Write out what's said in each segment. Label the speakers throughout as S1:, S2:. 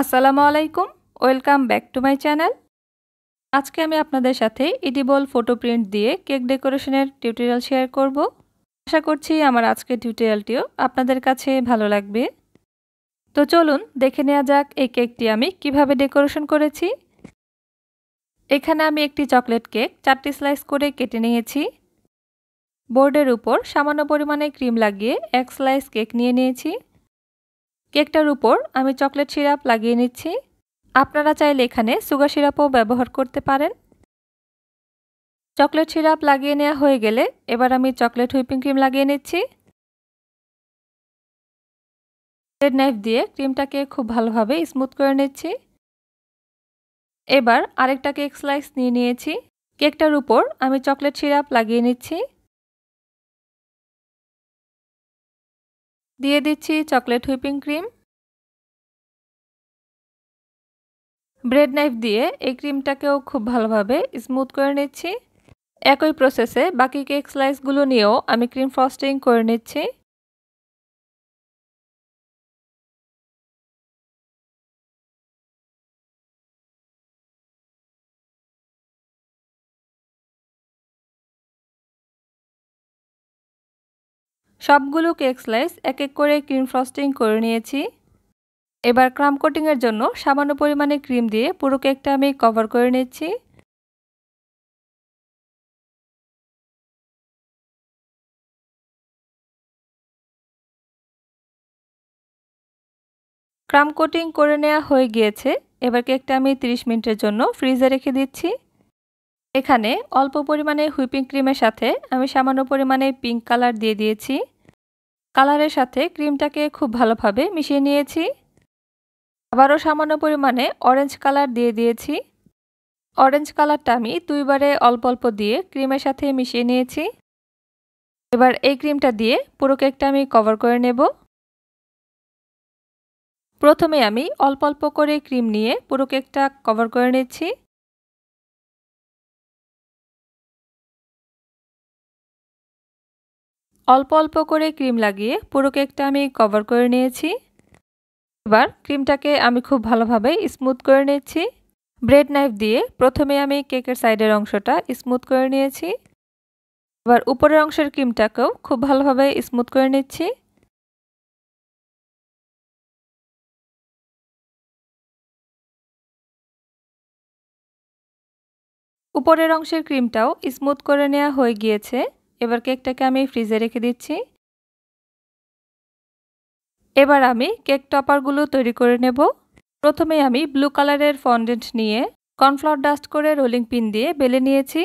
S1: আসসালামু আলাইকুম welcome back to my channel আজকে আমি আপনাদের সাথে ইডিবল ফটো প্রিন্ট দিয়ে কেক ডেকোরেশনের টিউটোরিয়াল শেয়ার করব আশা করছি আমার আজকের টিউটোরিয়ালটিও আপনাদের কাছে ভালো লাগবে তো চলুন দেখে নেওয়া যাক এই কেকটি আমি কিভাবে ডেকোরেশন করেছি এখানে আমি একটি চকলেট কেক চারটি স্লাইস করে কেটে নিয়েছি বোর্ডের উপর সামান্য পরিমাণে ক্রিম লাগিয়ে এক স্লাইস কেক নিয়ে নিয়েছি কেকটার উপর আমি চকলেট সিরাপ লাগিয়ে নিচ্ছি আপনারা চাইলে এখানে সুগার সিরাপও ব্যবহার করতে পারেন চকলেট সিরাপ লাগিয়ে নেওয়া হয়ে গেলে এবার আমি চকলেট হুইপিং ক্রিম লাগিয়ে নিচ্ছি ব্রেড নাইফ দিয়ে ক্রিমটাকে খুব ভালোভাবে স্মুথ করে নিচ্ছি এবার আরেকটা কেক স্লাইস নিয়ে নিয়েছি কেকটার উপর আমি চকলেট সিরাপ লাগিয়ে নিচ্ছি দিয়ে দিচ্ছি chocolate whipping cream bread knife দিয়ে এই ক্রিমটাকেও খুব ভালোভাবে স্মুথ করে নিচ্ছি একই প্রসেসে বাকি কেক স্লাইসগুলো নিয়েও আমি ক্রিম ফ্রস্টিং করে নিচ্ছি সবগুলো কেক স্লাইস এক এক করে ক্রিম ফ্রস্টিং করে নিয়েছি এবার ক্রাম কোটিংয়ের
S2: জন্য সামান্য পরিমাণে ক্রিম দিয়ে পুরো কেকটা আমি কভার করে নিচ্ছি ক্রাম কোটিং করে
S1: নেওয়া হয়ে গিয়েছে এবার কেকটা আমি 30 মিনিটের জন্য ফ্রিজে রেখে দিচ্ছি এখানে অল্প পরিমাণে হুইপিং ক্রিমের সাথে আমি সামান্য পরিমাণে পিঙ্ক কালার দিয়ে দিয়েছি কালারের সাথে ক্রিমটাকে খুব ভালোভাবে মিশিয়ে নিয়েছি আবারও সামান্য পরিমাণে অরেঞ্জ কালার দিয়ে দিয়েছি অরেঞ্জ কালারটা আমি দুইবারে অল্প অল্প দিয়ে ক্রিমের সাথে মিশিয়ে নিয়েছি এবার এই ক্রিমটা দিয়ে পুরো কেকটা আমি কভার করে নেব প্রথমে আমি অল্প
S2: অল্প করে ক্রিম নিয়ে পুরো কেকটা কভার করে নিচ্ছি অল্প অল্প করে
S1: ক্রিম লাগিয়ে পুরো কেকটা আমি কভার করে নিয়েছি এবার ক্রিমটাকে আমি খুব ভালোভাবে স্মুথ করে নিচ্ছি ব্রেড নাইফ দিয়ে প্রথমে আমি কেকের সাইডের অংশটা স্মুথ করে নিয়েছি এবার উপরের অংশের ক্রিমটাকেও খুব ভালোভাবে স্মুথ
S2: করে নিচ্ছি উপরের
S1: অংশের ক্রিমটাও স্মুথ করে নেওয়া হয়ে গিয়েছে এবার কেকটাকে আমি ফ্রিজে রেখে দিচ্ছি এবার আমি কেক টপারগুলো তৈরি করে নেব প্রথমে আমি ব্লু কালারের ফন্ডেন্ট নিয়ে কর্নফ্লাওয়ার ডাস্ট করে রোলিং পিন দিয়ে বেলে নিয়েছি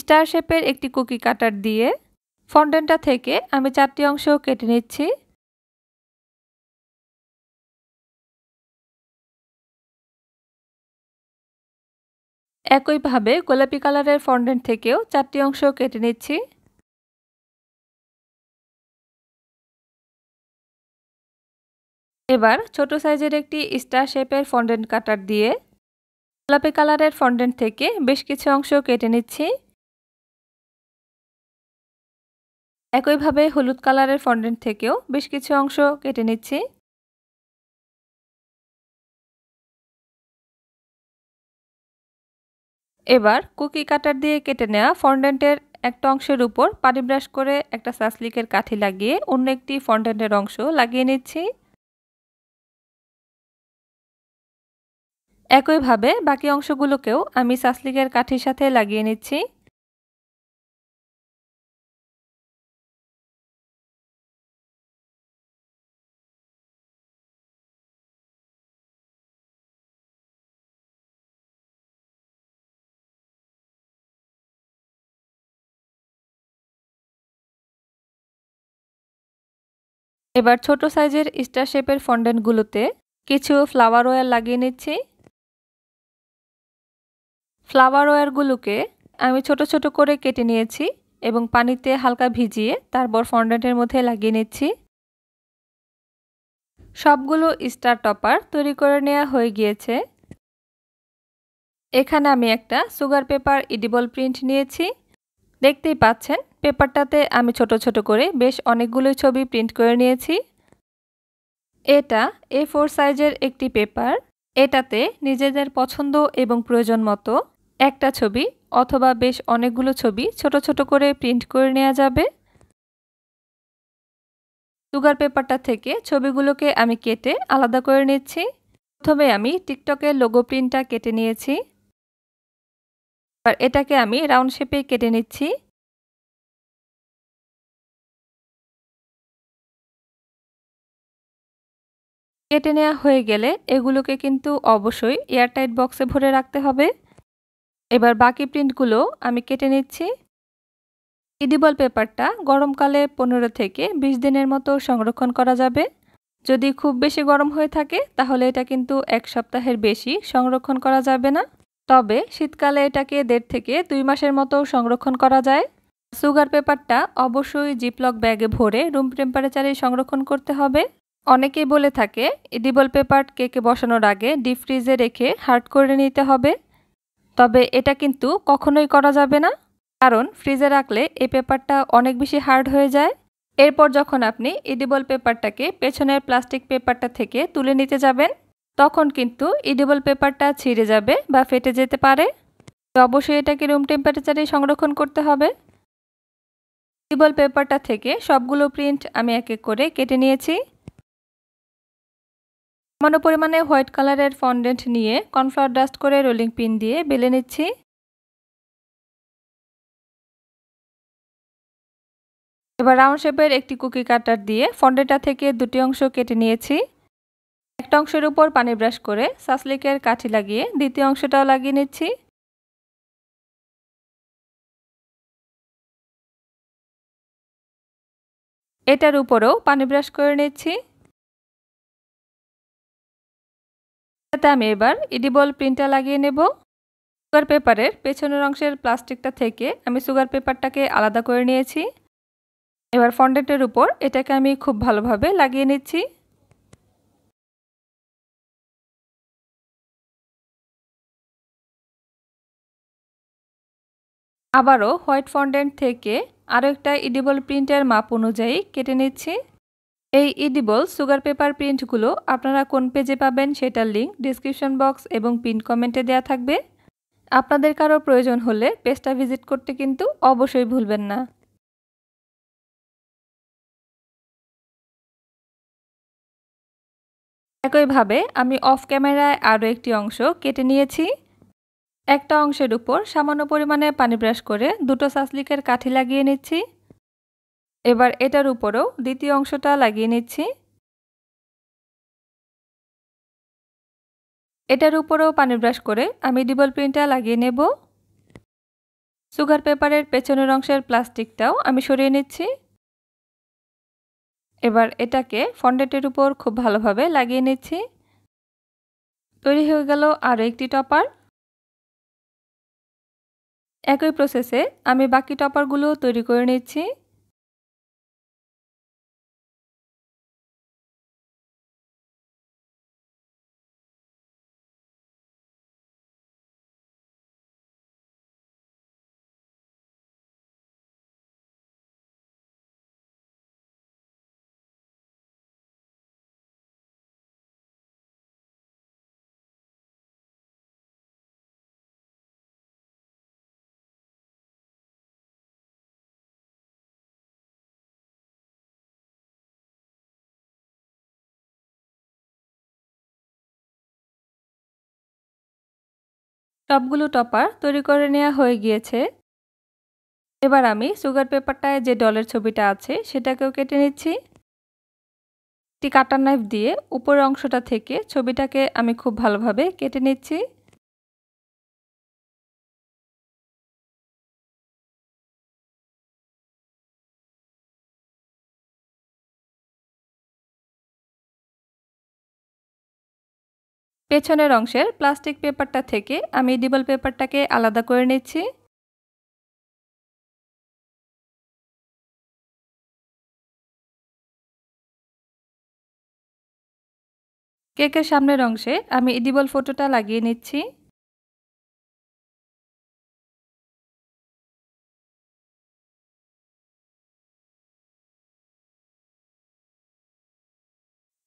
S1: স্টার শেপের একটি কুকি কাটার দিয়ে ফন্ডেন্টটা থেকে আমি
S2: চারটি অংশ কেটে নিচ্ছি একইভাবে গোলাপি কালারের ফন্ডেন্ট থেকেও চারটি অংশ কেটে নিচ্ছি এবার ছোট সাইজের একটি
S1: স্টার শেপের ফন্ডেন্ট কাটার দিয়ে গোলাপি কালারের ফন্ডেন্ট থেকে বেশ কিছু অংশ কেটে নিচ্ছি একইভাবে হলুদ
S2: কালারের ফন্ডেন্ট থেকেও বেশ কিছু অংশ কেটে নিচ্ছি এবার কুকি
S1: কাটার দিয়ে কেটে নেওয়া ফন্ডেন্টের একটা অংশের উপর পানি ব্রাশ করে একটা সাসলিকের কাঠি লাগিয়ে অন্য একটি ফন্ডেন্টের অংশ লাগিয়ে নিচ্ছি একইভাবে বাকি অংশগুলোকেও আমি সাসলিকের কাঠির সাথে
S2: লাগিয়ে নিচ্ছি এবার ছোট সাইজের স্টার শেপের ফন্ডেন্টগুলোতে কিছু
S1: ফ্লাওয়ার ওয়ার লাগিয়ে নিচ্ছি ফ্লাওয়ার ওয়ারগুলোকে আমি ছোট ছোট করে কেটে নিয়েছি এবং পানিতে হালকা ভিজিয়ে তারপর ফন্ডেন্টের মধ্যে লাগিয়ে নিচ্ছি সবগুলো স্টার টপার তৈরি করে নেওয়া হয়ে গিয়েছে এখানে আমি একটা সুগার পেপার ইডিবল প্রিন্ট নিয়েছি দেখতেই পাচ্ছেন পেপারটাতে আমি ছোট ছোট করে বেশ অনেকগুলোই ছবি প্রিন্ট করে নিয়েছি এটা এ ফোর সাইজের একটি পেপার এটাতে নিজেদের পছন্দ এবং প্রয়োজন মতো একটা ছবি অথবা বেশ অনেকগুলো ছবি ছোট ছোট করে প্রিন্ট করে নেওয়া যাবে সুগার পেপারটা থেকে ছবিগুলোকে আমি কেটে আলাদা করে নিচ্ছি প্রথমে আমি টিকটকের লোগো প্রিন্টটা কেটে নিয়েছি এবার এটাকে
S2: আমি রাউন্ড শেপে কেটে নিচ্ছি কেটে নেওয়া হয়ে গেলে
S1: এগুলোকে কিন্তু অবশ্যই এয়ারটাইট বক্সে ভরে রাখতে হবে এবার বাকি প্রিন্টগুলো আমি কেটে নিচ্ছি ইডিবল পেপারটা গরমকালে পনেরো থেকে ২০ দিনের মতো সংরক্ষণ করা যাবে যদি খুব বেশি গরম হয়ে থাকে তাহলে এটা কিন্তু এক সপ্তাহের বেশি সংরক্ষণ করা যাবে না তবে শীতকালে এটাকে দেড় থেকে দুই মাসের মতো সংরক্ষণ করা যায় সুগার পেপারটা অবশ্যই জিপলক ব্যাগে ভরে রুম টেম্পারেচারে সংরক্ষণ করতে হবে অনেকেই বলে থাকে এডিবল পেপার কেকে বসানোর আগে ডিপ ফ্রিজে রেখে হার্ড করে নিতে হবে তবে এটা কিন্তু কখনোই করা যাবে না কারণ ফ্রিজে রাখলে এই পেপারটা অনেক বেশি হার্ড হয়ে যায় এরপর যখন আপনি ইডিবল পেপারটাকে পেছনের প্লাস্টিক পেপারটা থেকে তুলে নিতে যাবেন তখন কিন্তু ইডিবল পেপারটা ছিঁড়ে যাবে বা ফেটে যেতে পারে তো অবশ্যই এটাকে রুম টেম্পারেচারে সংরক্ষণ করতে হবে ইডিবল পেপারটা থেকে সবগুলো প্রিন্ট আমি এক এক করে কেটে নিয়েছি সামান্য পরিমাণে হোয়াইট কালারের ফন্ডেন্ট নিয়ে কর্নফ্লাওয়ার ডাস্ট করে রোলিং পিন দিয়ে বেলে নিচ্ছি এবার রাউন্ড শেপের একটি কুকি কাটার দিয়ে ফন্ডেটা থেকে দুটি অংশ কেটে নিয়েছি একটা অংশের উপর পানি
S2: ব্রাশ করে সাসলিকের কাঠি লাগিয়ে দ্বিতীয় অংশটাও লাগিয়ে নিচ্ছি এটার উপরেও পানি ব্রাশ করে নিচ্ছি
S1: এটাতে আমি এবার ইডিবল প্রিন্টটা লাগিয়ে নেব সুগার পেপারের পেছনের অংশের প্লাস্টিকটা থেকে আমি সুগার পেপারটাকে আলাদা করে নিয়েছি এবার ফন্ডেন্টের উপর
S2: এটাকে আমি খুব ভালোভাবে লাগিয়ে নিচ্ছি
S1: আবারও হোয়াইট ফন্ডেন্ট থেকে আরও একটা ইডিবল প্রিন্টের মাপ অনুযায়ী কেটে নিচ্ছি এই ইডিবল সুগার পেপার প্রিন্টগুলো আপনারা কোন পেজে পাবেন সেটার লিঙ্ক ডিসক্রিপশন বক্স এবং পিন কমেন্টে দেয়া থাকবে আপনাদের কারো প্রয়োজন হলে
S2: পেজটা ভিজিট করতে কিন্তু অবশ্যই ভুলবেন না একইভাবে আমি অফ
S1: ক্যামেরায় আরও একটি অংশ কেটে নিয়েছি একটা অংশের উপর সামান্য পরিমাণে পানি ব্রাশ করে দুটো সাসলিকের কাঠি লাগিয়ে নিচ্ছি এবার এটার উপরেও দ্বিতীয় অংশটা লাগিয়ে নিচ্ছি এটার উপরেও পানি ব্রাশ করে আমি ডিবল প্রিন্টটা লাগিয়ে নেব সুগার পেপারের পেছনের অংশের প্লাস্টিকটাও আমি সরিয়ে নিচ্ছি এবার এটাকে ফন্ডেটের উপর খুব ভালোভাবে লাগিয়ে নিচ্ছি তৈরি হয়ে গেল আরও একটি টপার
S2: একই প্রসেসে আমি বাকি টপারগুলো তৈরি করে নিচ্ছি সবগুলো টপার তৈরি করে নেওয়া হয়ে
S1: গিয়েছে এবার আমি সুগার পেপারটায় যে ডলের ছবিটা আছে সেটাকেও কেটে নিচ্ছি একটি কাটার নাইফ দিয়ে উপরের অংশটা থেকে ছবিটাকে
S2: আমি খুব ভালোভাবে কেটে নিচ্ছি
S1: পেছনের অংশের প্লাস্টিক পেপারটা থেকে আমি ডিবল পেপারটাকে আলাদা করে নিচ্ছি
S2: কেকের সামনের অংশে আমি ইডিবল ফটোটা লাগিয়ে নিচ্ছি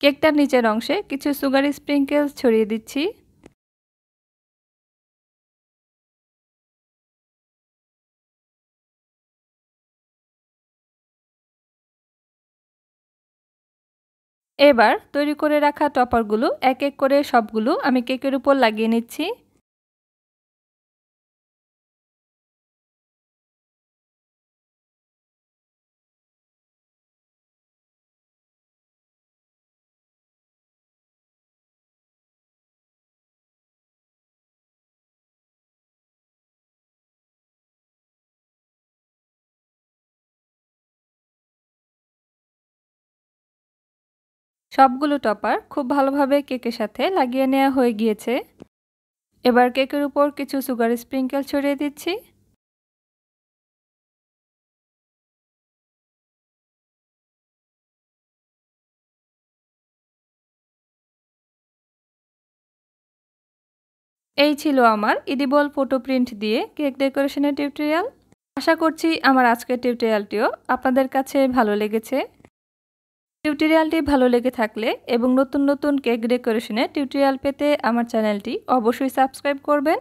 S2: কেকটার নিচের অংশে কিছু সুগার স্প্রিঙ্কেলস ছড়িয়ে দিচ্ছি এবার তৈরি করে রাখা টপারগুলো এক এক করে সবগুলো আমি কেকের উপর লাগিয়ে নিচ্ছি সবগুলো টপার খুব ভালোভাবে কেকের সাথে লাগিয়ে
S1: নেওয়া হয়ে গিয়েছে এবার কেকের উপর কিছু সুগার স্প্রিঙ্কেল ছড়িয়ে দিচ্ছি
S2: এই ছিল আমার ইডিবল ফটো প্রিন্ট দিয়ে কেক ডেকোরেশনের
S1: টিউটোরিয়াল আশা করছি আমার আজকের টিউটোরিয়ালটিও আপনাদের কাছে ভালো লেগেছে টিউটোরিয়ালটি ভালো লেগে থাকলে এবং নতুন নতুন কেক ডেকোরেশনের টিউটোরিয়াল পেতে আমার চ্যানেলটি অবশ্যই সাবস্ক্রাইব করবেন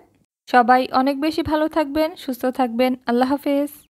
S1: সবাই অনেক বেশি ভালো থাকবেন সুস্থ
S2: থাকবেন আল্লাহ হাফেজ